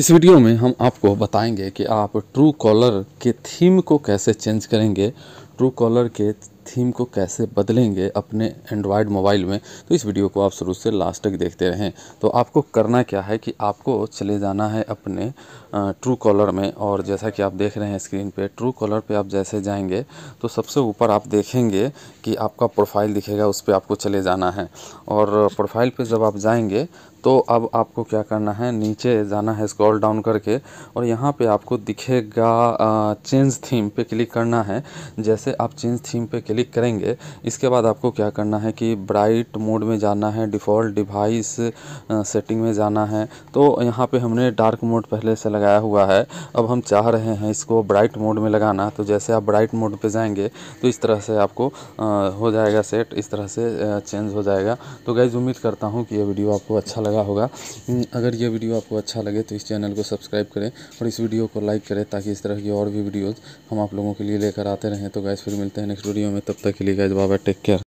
इस वीडियो में हम आपको बताएंगे कि आप ट्रू कॉलर के थीम को कैसे चेंज करेंगे ट्रू कॉलर के थीम को कैसे बदलेंगे अपने एंड्रॉयड मोबाइल में तो इस वीडियो को आप शुरू से लास्ट तक देखते रहें तो आपको करना क्या है कि आपको चले जाना है अपने ट्रू कॉलर में और जैसा कि आप देख रहे हैं स्क्रीन पे ट्रू कॉलर पे आप जैसे जाएंगे तो सबसे ऊपर आप देखेंगे कि आपका प्रोफाइल दिखेगा उस पर आपको चले जाना है और प्रोफाइल पर जब आप जाएँगे तो अब आपको क्या करना है नीचे जाना है स्क्रॉल डाउन करके और यहाँ पे आपको दिखेगा चेंज थीम पे क्लिक करना है जैसे आप चेंज थीम पे क्लिक क्लिक करेंगे इसके बाद आपको क्या करना है कि ब्राइट मोड में जाना है डिफ़ॉल्ट डिवाइस सेटिंग में जाना है तो यहाँ पे हमने डार्क मोड पहले से लगाया हुआ है अब हम चाह रहे हैं इसको ब्राइट मोड में लगाना तो जैसे आप ब्राइट मोड पे जाएंगे तो इस तरह से आपको हो जाएगा सेट इस तरह से चेंज हो जाएगा तो गैज़ उम्मीद करता हूँ कि यह वीडियो आपको अच्छा लगा होगा अगर ये वीडियो आपको अच्छा लगे तो इस चैनल को सब्सक्राइब करें और इस वीडियो को लाइक करें ताकि इस तरह की और भी वीडियोज़ हम आप लोगों के लिए लेकर आते रहें तो गैस फिर मिलते हैं नेक्स्ट वीडियो में में तब तक के लिए guys bye bye take care